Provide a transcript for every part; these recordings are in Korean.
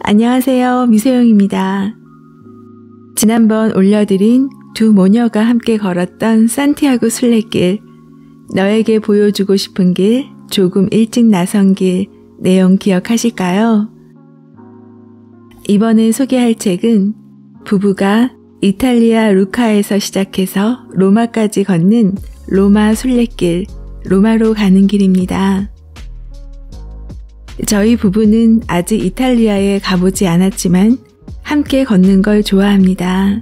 안녕하세요. 미소영입니다. 지난번 올려드린 두 모녀가 함께 걸었던 산티아고 순례길, 너에게 보여주고 싶은 길, 조금 일찍 나선 길 내용 기억하실까요? 이번에 소개할 책은 부부가 이탈리아 루카에서 시작해서 로마까지 걷는 로마 순례길, 로마로 가는 길입니다. 저희 부부는 아직 이탈리아에 가보지 않았지만 함께 걷는 걸 좋아합니다.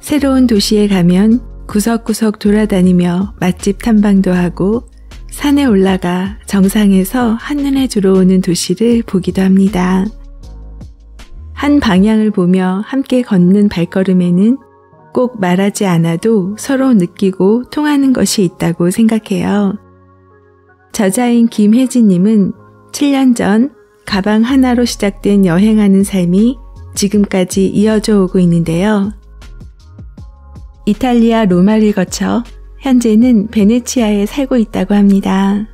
새로운 도시에 가면 구석구석 돌아다니며 맛집 탐방도 하고 산에 올라가 정상에서 한눈에 들어오는 도시를 보기도 합니다. 한 방향을 보며 함께 걷는 발걸음에는 꼭 말하지 않아도 서로 느끼고 통하는 것이 있다고 생각해요. 저자인 김혜진님은 7년 전 가방 하나로 시작된 여행하는 삶이 지금까지 이어져 오고 있는데요. 이탈리아 로마를 거쳐 현재는 베네치아에 살고 있다고 합니다.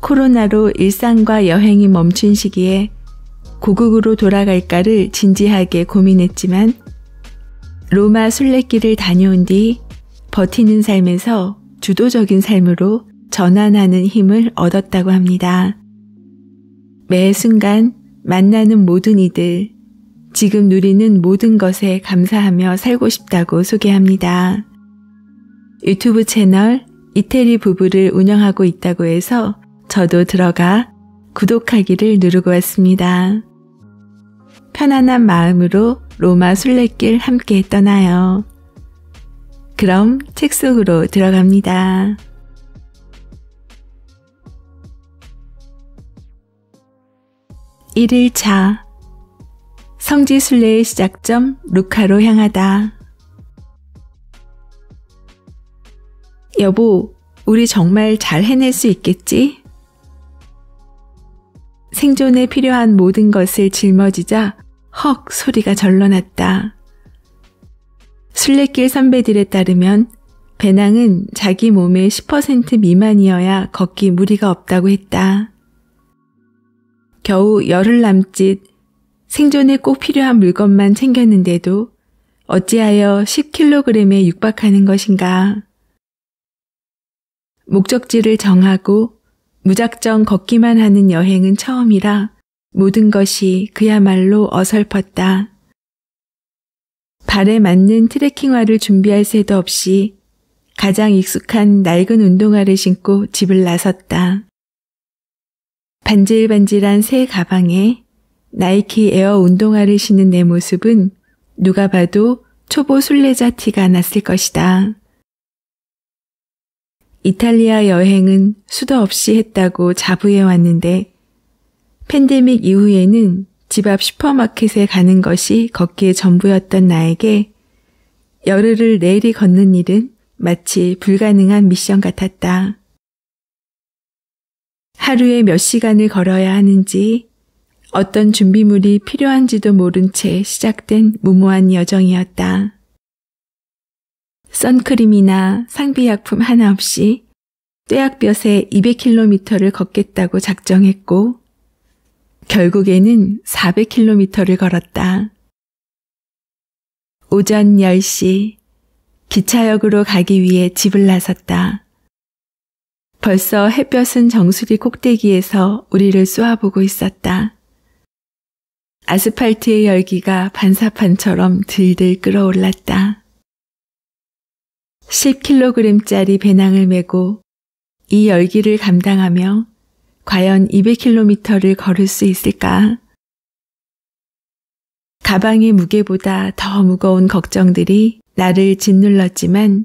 코로나로 일상과 여행이 멈춘 시기에 고국으로 돌아갈까를 진지하게 고민했지만 로마 순례길을 다녀온 뒤 버티는 삶에서 주도적인 삶으로 전환하는 힘을 얻었다고 합니다. 매 순간 만나는 모든 이들, 지금 누리는 모든 것에 감사하며 살고 싶다고 소개합니다. 유튜브 채널 이태리 부부를 운영하고 있다고 해서 저도 들어가 구독하기를 누르고 왔습니다. 편안한 마음으로 로마 순례길 함께 떠나요. 그럼 책 속으로 들어갑니다. 1일차 성지순례의 시작점 루카로 향하다. 여보, 우리 정말 잘 해낼 수 있겠지? 생존에 필요한 모든 것을 짊어지자 헉 소리가 절로났다. 순례길 선배들에 따르면 배낭은 자기 몸의 10% 미만이어야 걷기 무리가 없다고 했다. 겨우 열흘 남짓 생존에 꼭 필요한 물건만 챙겼는데도 어찌하여 10kg에 육박하는 것인가. 목적지를 정하고 무작정 걷기만 하는 여행은 처음이라 모든 것이 그야말로 어설펐다. 발에 맞는 트레킹화를 준비할 새도 없이 가장 익숙한 낡은 운동화를 신고 집을 나섰다. 반질반질한 새 가방에 나이키 에어 운동화를 신은 내 모습은 누가 봐도 초보 순례자 티가 났을 것이다. 이탈리아 여행은 수도 없이 했다고 자부해 왔는데 팬데믹 이후에는 집 앞 슈퍼마켓에 가는 것이 걷기에 전부였던 나에게 열흘을 내리 걷는 일은 마치 불가능한 미션 같았다. 하루에 몇 시간을 걸어야 하는지 어떤 준비물이 필요한지도 모른 채 시작된 무모한 여정이었다. 선크림이나 상비약품 하나 없이 뙤약볕에 200km를 걷겠다고 작정했고 결국에는 400km를 걸었다. 오전 10시 기차역으로 가기 위해 집을 나섰다. 벌써 햇볕은 정수리 꼭대기에서 우리를 쏘아보고 있었다. 아스팔트의 열기가 반사판처럼 들들 끌어올랐다. 10kg짜리 배낭을 메고 이 열기를 감당하며 과연 200km를 걸을 수 있을까? 가방의 무게보다 더 무거운 걱정들이 나를 짓눌렀지만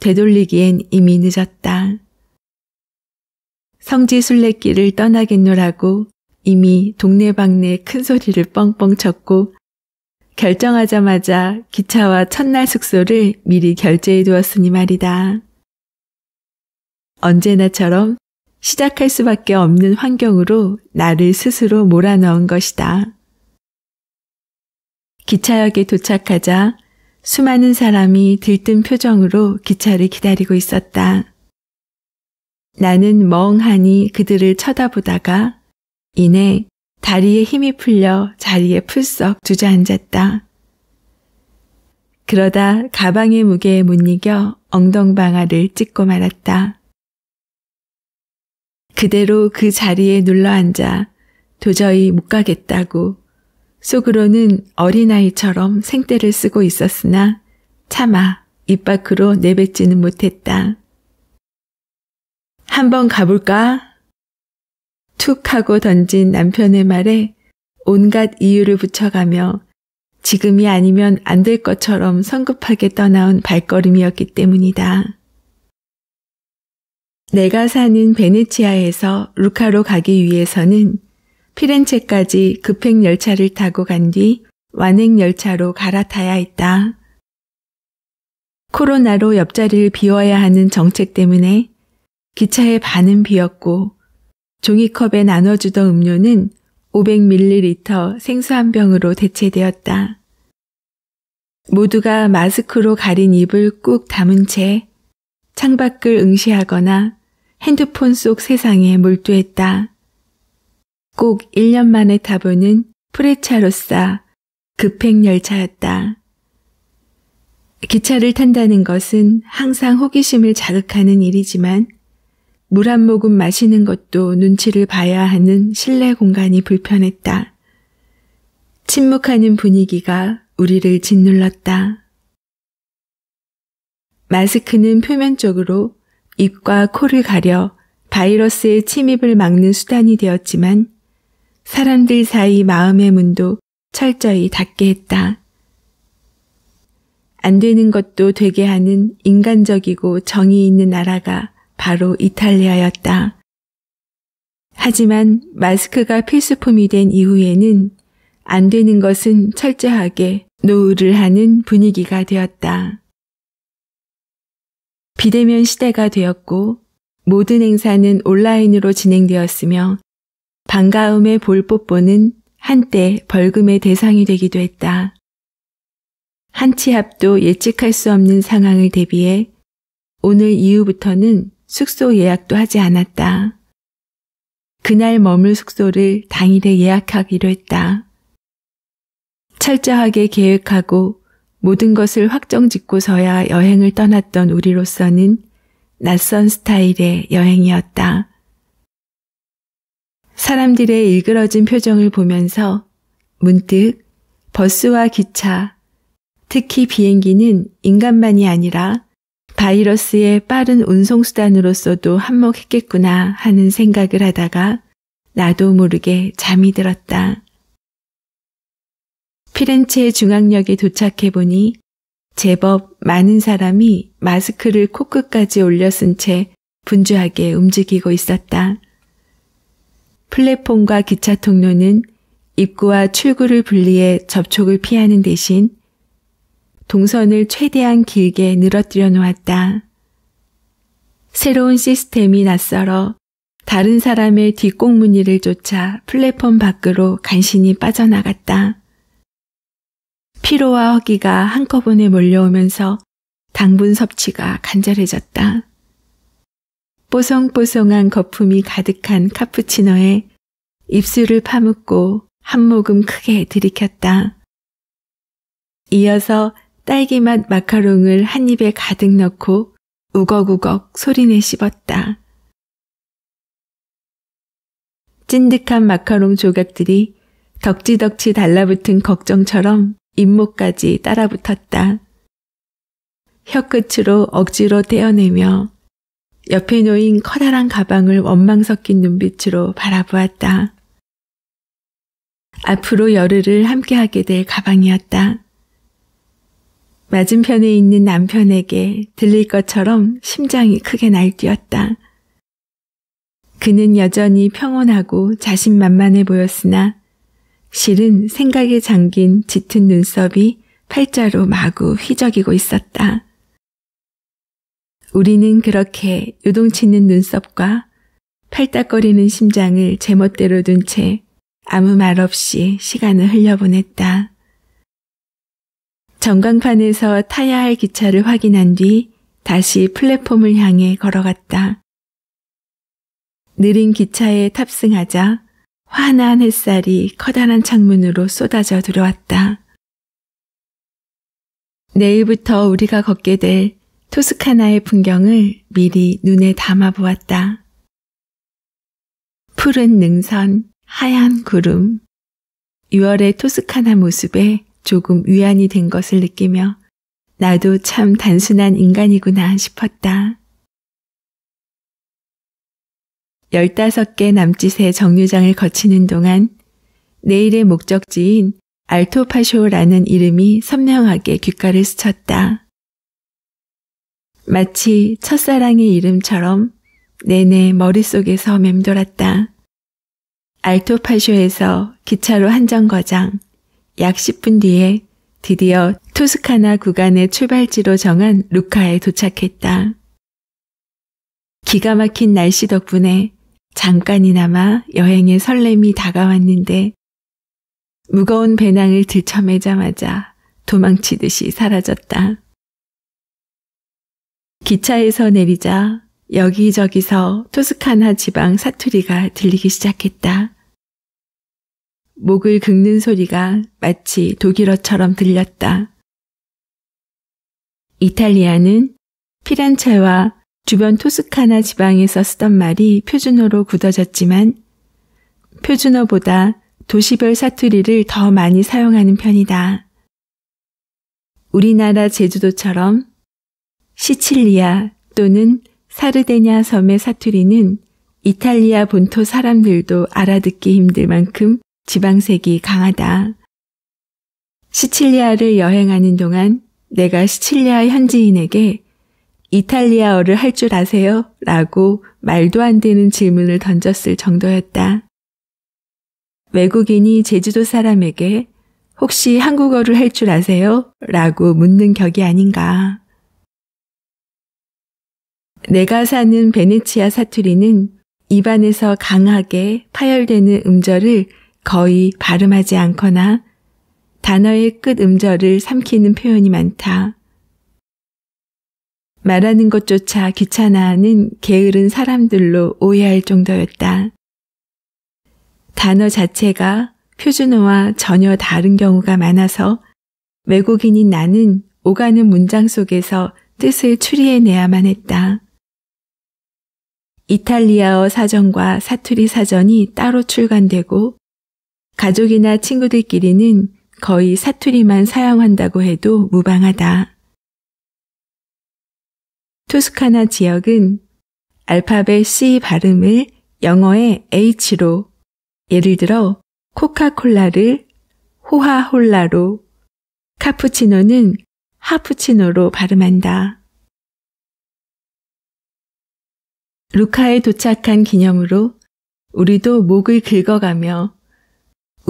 되돌리기엔 이미 늦었다. 성지순례길을 떠나겠노라고 이미 동네방네 큰 소리를 뻥뻥 쳤고 결정하자마자 기차와 첫날 숙소를 미리 결제해 두었으니 말이다. 언제나처럼 시작할 수밖에 없는 환경으로 나를 스스로 몰아넣은 것이다. 기차역에 도착하자 수많은 사람이 들뜬 표정으로 기차를 기다리고 있었다. 나는 멍하니 그들을 쳐다보다가 이내 다리에 힘이 풀려 자리에 풀썩 주저앉았다. 그러다 가방의 무게에 못 이겨 엉덩방아를 찢고 말았다. 그대로 그 자리에 눌러앉아 도저히 못 가겠다고 속으로는 어린아이처럼 생떼를 쓰고 있었으나 차마 입 밖으로 내뱉지는 못했다. 한번 가볼까? 툭 하고 던진 남편의 말에 온갖 이유를 붙여가며 지금이 아니면 안 될 것처럼 성급하게 떠나온 발걸음이었기 때문이다. 내가 사는 베네치아에서 루카로 가기 위해서는 피렌체까지 급행열차를 타고 간 뒤 완행열차로 갈아타야 했다. 코로나로 옆자리를 비워야 하는 정책 때문에 기차의 반은 비었고 종이컵에 나눠주던 음료는 500ml 생수 한 병으로 대체되었다. 모두가 마스크로 가린 입을 꾹 담은 채 창밖을 응시하거나 핸드폰 속 세상에 몰두했다. 꼭 1년 만에 타보는 프레차로사 급행열차였다. 기차를 탄다는 것은 항상 호기심을 자극하는 일이지만 물한 모금 마시는 것도 눈치를 봐야 하는 실내 공간이 불편했다. 침묵하는 분위기가 우리를 짓눌렀다. 마스크는 표면적으로 입과 코를 가려 바이러스의 침입을 막는 수단이 되었지만 사람들 사이 마음의 문도 철저히 닫게 했다. 안 되는 것도 되게 하는 인간적이고 정이 있는 나라가 바로 이탈리아였다. 하지만 마스크가 필수품이 된 이후에는 안 되는 것은 철저하게 노후를 하는 분위기가 되었다. 비대면 시대가 되었고 모든 행사는 온라인으로 진행되었으며 반가움의 볼뽀뽀는 한때 벌금의 대상이 되기도 했다. 한치 앞도 예측할 수 없는 상황을 대비해 오늘 이후부터는 숙소 예약도 하지 않았다. 그날 머물 숙소를 당일에 예약하기로 했다. 철저하게 계획하고 모든 것을 확정 짓고서야 여행을 떠났던 우리로서는 낯선 스타일의 여행이었다. 사람들의 일그러진 표정을 보면서 문득 버스와 기차, 특히 비행기는 인간만이 아니라 바이러스의 빠른 운송수단으로서도 한몫했겠구나 하는 생각을 하다가 나도 모르게 잠이 들었다. 피렌체 중앙역에 도착해 보니 제법 많은 사람이 마스크를 코끝까지 올려 쓴 채 분주하게 움직이고 있었다. 플랫폼과 기차 통로는 입구와 출구를 분리해 접촉을 피하는 대신 동선을 최대한 길게 늘어뜨려 놓았다. 새로운 시스템이 낯설어 다른 사람의 뒷공무니를 쫓아 플랫폼 밖으로 간신히 빠져나갔다. 피로와 허기가 한꺼번에 몰려오면서 당분 섭취가 간절해졌다. 뽀송뽀송한 거품이 가득한 카푸치노에 입술을 파묻고 한 모금 크게 들이켰다. 이어서 딸기맛 마카롱을 한 입에 가득 넣고 우걱우걱 소리내 씹었다. 찐득한 마카롱 조각들이 덕지덕지 달라붙은 걱정처럼 잇목까지 따라붙었다. 혀끝으로 억지로 떼어내며 옆에 놓인 커다란 가방을 원망 섞인 눈빛으로 바라보았다. 앞으로 열흘을 함께하게 될 가방이었다. 맞은편에 있는 남편에게 들릴 것처럼 심장이 크게 날뛰었다. 그는 여전히 평온하고 자신만만해 보였으나 실은 생각에 잠긴 짙은 눈썹이 팔자로 마구 휘적이고 있었다. 우리는 그렇게 요동치는 눈썹과 팔딱거리는 심장을 제멋대로 둔 채 아무 말 없이 시간을 흘려보냈다. 전광판에서 타야 할 기차를 확인한 뒤 다시 플랫폼을 향해 걸어갔다. 느린 기차에 탑승하자 환한 햇살이 커다란 창문으로 쏟아져 들어왔다. 내일부터 우리가 걷게 될 토스카나의 풍경을 미리 눈에 담아 보았다. 푸른 능선, 하얀 구름, 6월의 토스카나 모습에 조금 위안이 된 것을 느끼며 나도 참 단순한 인간이구나 싶었다. 15개 남짓의 정류장을 거치는 동안 내일의 목적지인 알토파쇼라는 이름이 선명하게 귓가를 스쳤다. 마치 첫사랑의 이름처럼 내내 머릿속에서 맴돌았다. 알토파쇼에서 기차로 한 정거장, 약 10분 뒤에 드디어 토스카나 구간의 출발지로 정한 루카에 도착했다. 기가 막힌 날씨 덕분에 잠깐이나마 여행의 설렘이 다가왔는데 무거운 배낭을 들쳐매자마자 도망치듯이 사라졌다. 기차에서 내리자 여기저기서 토스카나 지방 사투리가 들리기 시작했다. 목을 긁는 소리가 마치 독일어처럼 들렸다. 이탈리아는 피란체와 주변 토스카나 지방에서 쓰던 말이 표준어로 굳어졌지만 표준어보다 도시별 사투리를 더 많이 사용하는 편이다. 우리나라 제주도처럼 시칠리아 또는 사르데냐 섬의 사투리는 이탈리아 본토 사람들도 알아듣기 힘들 만큼 지방색이 강하다. 시칠리아를 여행하는 동안 내가 시칠리아 현지인에게 이탈리아어를 할 줄 아세요? 라고 말도 안 되는 질문을 던졌을 정도였다. 외국인이 제주도 사람에게 혹시 한국어를 할 줄 아세요? 라고 묻는 격이 아닌가. 내가 사는 베네치아 사투리는 입안에서 강하게 파열되는 음절을 거의 발음하지 않거나 단어의 끝 음절을 삼키는 표현이 많다. 말하는 것조차 귀찮아하는 게으른 사람들로 오해할 정도였다. 단어 자체가 표준어와 전혀 다른 경우가 많아서 외국인인 나는 오가는 문장 속에서 뜻을 추리해내야만 했다. 이탈리아어 사전과 사투리 사전이 따로 출간되고 가족이나 친구들끼리는 거의 사투리만 사용한다고 해도 무방하다. 투스카나 지역은 알파벳 C 발음을 영어의 H로, 예를 들어 코카콜라를 호하홀라로, 카푸치노는 하푸치노로 발음한다. 루카에 도착한 기념으로 우리도 목을 긁어가며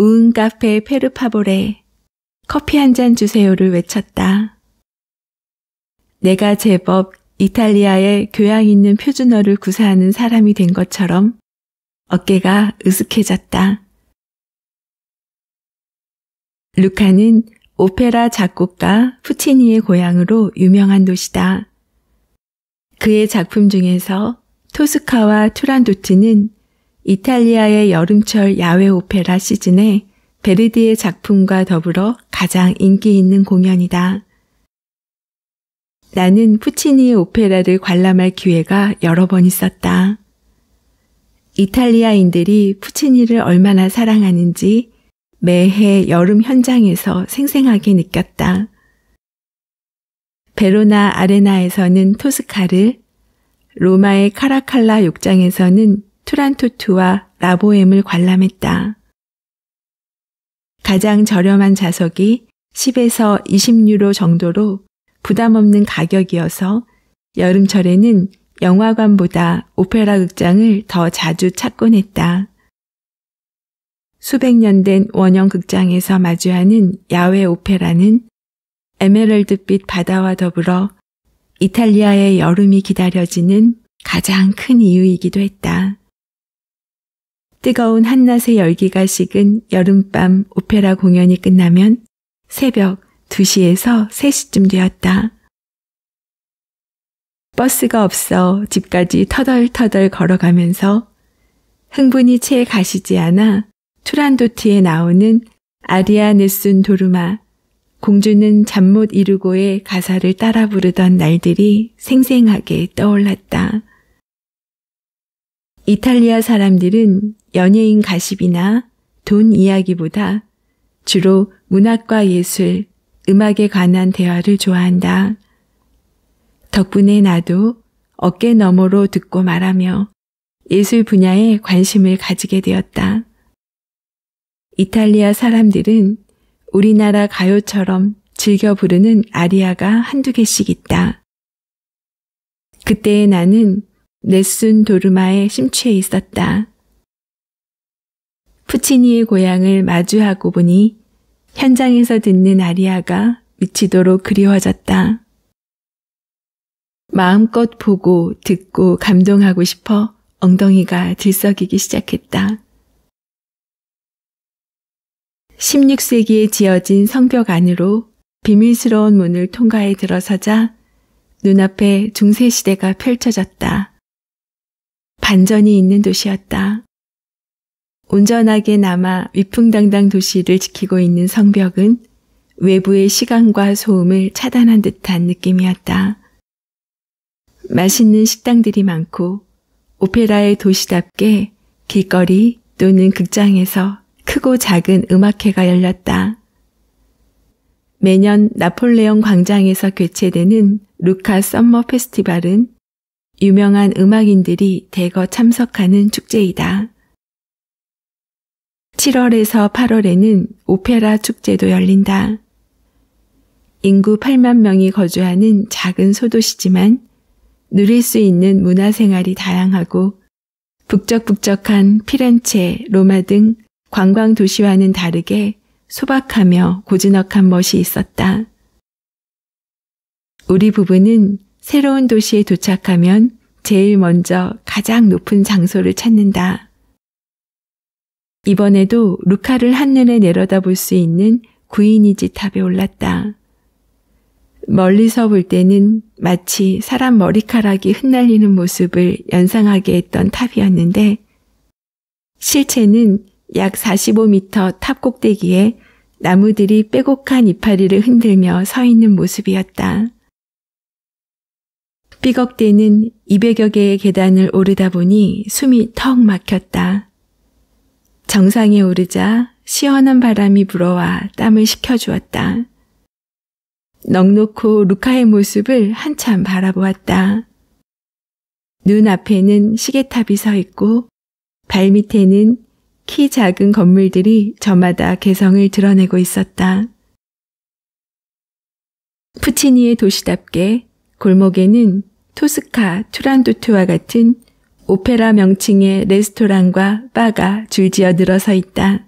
우은 카페 페르파볼에 커피 한 잔 주세요를 외쳤다. 내가 제법 이탈리아의 교양 있는 표준어를 구사하는 사람이 된 것처럼 어깨가 으쓱해졌다 루카는 오페라 작곡가 푸치니의 고향으로 유명한 도시다. 그의 작품 중에서 토스카와 투란도트는 이탈리아의 여름철 야외 오페라 시즌에 베르디의 작품과 더불어 가장 인기 있는 공연이다. 나는 푸치니의 오페라를 관람할 기회가 여러 번 있었다. 이탈리아인들이 푸치니를 얼마나 사랑하는지 매해 여름 현장에서 생생하게 느꼈다. 베로나 아레나에서는 토스카를, 로마의 카라칼라 욕장에서는 투란토트와 라보엠을 관람했다. 가장 저렴한 좌석이 10에서 20유로 정도로 부담 없는 가격이어서 여름철에는 영화관보다 오페라 극장을 더 자주 찾곤 했다. 수백 년 된 원형 극장에서 마주하는 야외 오페라는 에메랄드빛 바다와 더불어 이탈리아의 여름이 기다려지는 가장 큰 이유이기도 했다. 뜨거운 한낮의 열기가 식은 여름밤 오페라 공연이 끝나면 새벽 2시에서 3시쯤 되었다. 버스가 없어 집까지 터덜터덜 걸어가면서 흥분이 채 가시지 않아 투란도티에 나오는 아리아 네순 도르마 공주는 잠 못 이루고의 가사를 따라 부르던 날들이 생생하게 떠올랐다. 이탈리아 사람들은 연예인 가십이나 돈 이야기보다 주로 문학과 예술, 음악에 관한 대화를 좋아한다. 덕분에 나도 어깨 너머로 듣고 말하며 예술 분야에 관심을 가지게 되었다. 이탈리아 사람들은 우리나라 가요처럼 즐겨 부르는 아리아가 한두 개씩 있다. 그때의 나는 넷순 도르마에 심취해 있었다. 푸치니의 고향을 마주하고 보니 현장에서 듣는 아리아가 미치도록 그리워졌다. 마음껏 보고 듣고 감동하고 싶어 엉덩이가 들썩이기 시작했다. 16세기에 지어진 성벽 안으로 비밀스러운 문을 통과해 들어서자 눈앞에 중세시대가 펼쳐졌다. 반전이 있는 도시였다. 온전하게 남아 위풍당당 도시를 지키고 있는 성벽은 외부의 시간과 소음을 차단한 듯한 느낌이었다. 맛있는 식당들이 많고 오페라의 도시답게 길거리 또는 극장에서 크고 작은 음악회가 열렸다. 매년 나폴레옹 광장에서 개최되는 루카 썸머 페스티벌은 유명한 음악인들이 대거 참석하는 축제이다. 7월에서 8월에는 오페라 축제도 열린다. 인구 8만 명이 거주하는 작은 소도시지만 누릴 수 있는 문화생활이 다양하고 북적북적한 피렌체, 로마 등 관광 도시와는 다르게 소박하며 고즈넉한 멋이 있었다. 우리 부부는 새로운 도시에 도착하면 제일 먼저 가장 높은 장소를 찾는다. 이번에도 루카를 한눈에 내려다볼 수 있는 구이지 탑에 올랐다. 멀리서 볼 때는 마치 사람 머리카락이 흩날리는 모습을 연상하게 했던 탑이었는데 실체는 약 45m 탑 꼭대기에 나무들이 빼곡한 이파리를 흔들며 서 있는 모습이었다. 삐걱대는 200여 개의 계단을 오르다 보니 숨이 턱 막혔다. 정상에 오르자 시원한 바람이 불어와 땀을 식혀주었다. 넉넉고 루카의 모습을 한참 바라보았다. 눈앞에는 시계탑이 서 있고 발밑에는 키 작은 건물들이 저마다 개성을 드러내고 있었다. 푸치니의 도시답게 골목에는 토스카, 투란도트와 같은 오페라 명칭의 레스토랑과 바가 줄지어 늘어서 있다.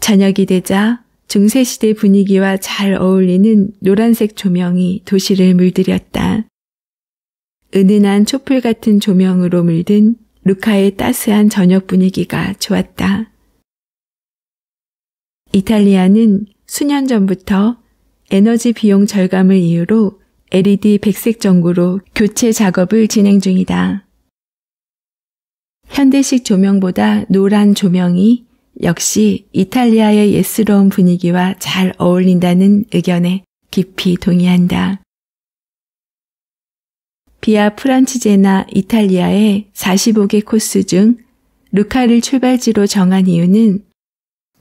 저녁이 되자 중세시대 분위기와 잘 어울리는 노란색 조명이 도시를 물들였다. 은은한 촛불 같은 조명으로 물든 루카의 따스한 저녁 분위기가 좋았다. 이탈리아는 수년 전부터 에너지 비용 절감을 이유로 LED 백색 전구로 교체 작업을 진행 중이다. 현대식 조명보다 노란 조명이 역시 이탈리아의 예스러운 분위기와 잘 어울린다는 의견에 깊이 동의한다. 비아 프란치제나 이탈리아의 45개 코스 중 루카를 출발지로 정한 이유는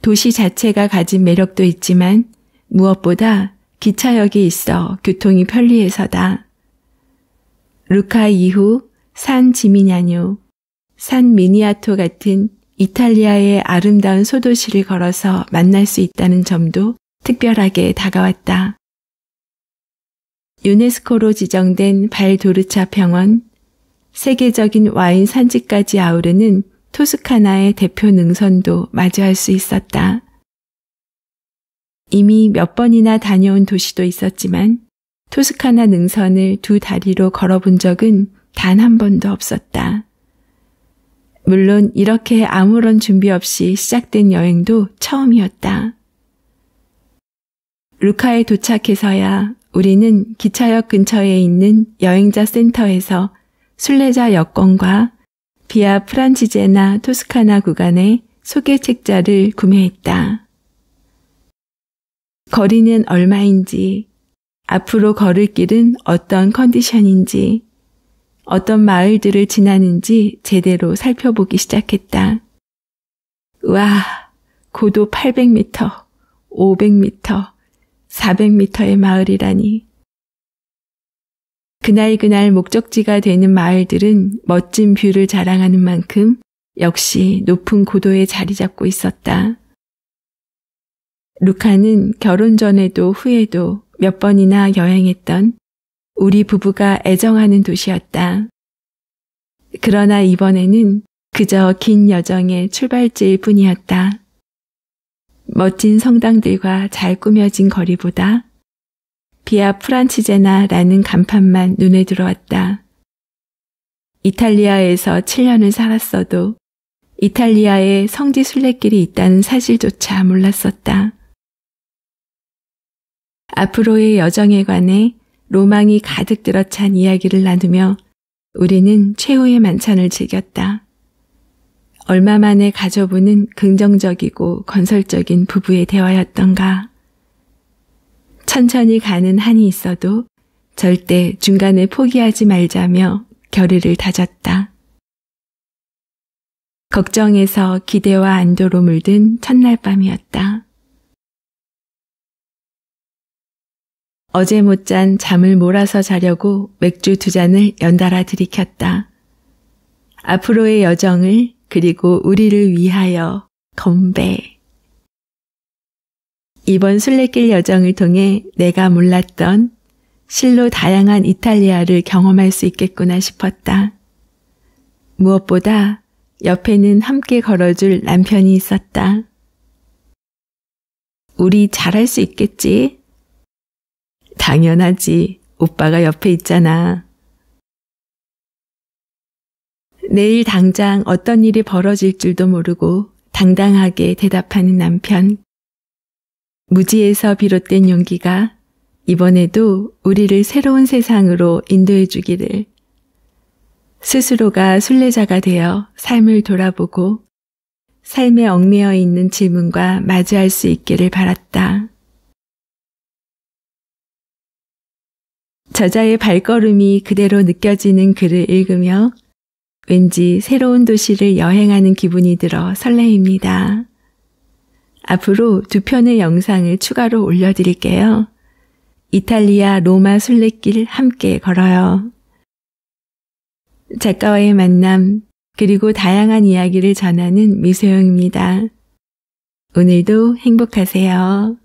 도시 자체가 가진 매력도 있지만 무엇보다 기차역이 있어 교통이 편리해서다. 루카 이후 산 지미냐뇨, 산 미니아토 같은 이탈리아의 아름다운 소도시를 걸어서 만날 수 있다는 점도 특별하게 다가왔다. 유네스코로 지정된 발도르차 평원, 세계적인 와인 산지까지 아우르는 토스카나의 대표 능선도 마주할 수 있었다. 이미 몇 번이나 다녀온 도시도 있었지만 토스카나 능선을 두 다리로 걸어본 적은 단 한 번도 없었다. 물론 이렇게 아무런 준비 없이 시작된 여행도 처음이었다. 루카에 도착해서야 우리는 기차역 근처에 있는 여행자 센터에서 순례자 여권과 비아 프란치제나 토스카나 구간의 소개책자를 구매했다. 거리는 얼마인지, 앞으로 걸을 길은 어떤 컨디션인지, 어떤 마을들을 지나는지 제대로 살펴보기 시작했다. 와, 고도 800m, 500m, 400m의 마을이라니. 그날 그날 목적지가 되는 마을들은 멋진 뷰를 자랑하는 만큼 역시 높은 고도에 자리 잡고 있었다. 루카는 결혼 전에도 후에도 몇 번이나 여행했던 우리 부부가 애정하는 도시였다. 그러나 이번에는 그저 긴 여정의 출발지일 뿐이었다. 멋진 성당들과 잘 꾸며진 거리보다 비아 프란치제나라는 간판만 눈에 들어왔다. 이탈리아에서 7년을 살았어도 이탈리아에 성지 순례길이 있다는 사실조차 몰랐었다. 앞으로의 여정에 관해 로망이 가득 들어찬 이야기를 나누며 우리는 최후의 만찬을 즐겼다. 얼마 만에 가져보는 긍정적이고 건설적인 부부의 대화였던가. 천천히 가는 한이 있어도 절대 중간에 포기하지 말자며 결의를 다졌다. 걱정에서 기대와 안도로 물든 첫날 밤이었다. 어제 못 잔 잠을 몰아서 자려고 맥주 두 잔을 연달아 들이켰다. 앞으로의 여정을 그리고 우리를 위하여 건배. 이번 순례길 여정을 통해 내가 몰랐던 실로 다양한 이탈리아를 경험할 수 있겠구나 싶었다. 무엇보다 옆에는 함께 걸어줄 남편이 있었다. 우리 잘할 수 있겠지? 당연하지. 오빠가 옆에 있잖아. 내일 당장 어떤 일이 벌어질 줄도 모르고 당당하게 대답하는 남편. 무지에서 비롯된 용기가 이번에도 우리를 새로운 세상으로 인도해 주기를. 스스로가 순례자가 되어 삶을 돌아보고 삶에 얽매여 있는 질문과 마주할 수 있기를 바랐다. 저자의 발걸음이 그대로 느껴지는 글을 읽으며 왠지 새로운 도시를 여행하는 기분이 들어 설레입니다. 앞으로 두 편의 영상을 추가로 올려드릴게요. 이탈리아 로마 순례길 함께 걸어요. 작가와의 만남, 그리고 다양한 이야기를 전하는 미소영입니다. 오늘도 행복하세요.